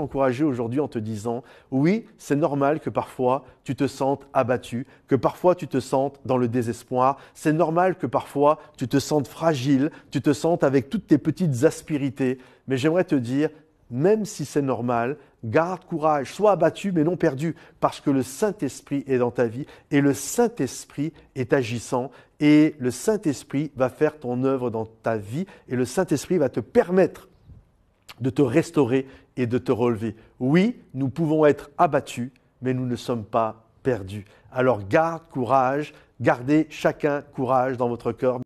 encourager aujourd'hui en te disant, oui, c'est normal que parfois tu te sentes abattu, que parfois tu te sentes dans le désespoir, c'est normal que parfois tu te sentes fragile, tu te sentes avec toutes tes petites aspirités, mais j'aimerais te dire, même si c'est normal, garde courage, sois abattu mais non perdu, parce que le Saint-Esprit est dans ta vie et le Saint-Esprit est agissant et le Saint-Esprit va faire ton œuvre dans ta vie et le Saint-Esprit va te permettre de te restaurer et de te relever. Oui, nous pouvons être abattus, mais nous ne sommes pas perdus. Alors garde courage, gardez chacun courage dans votre cœur.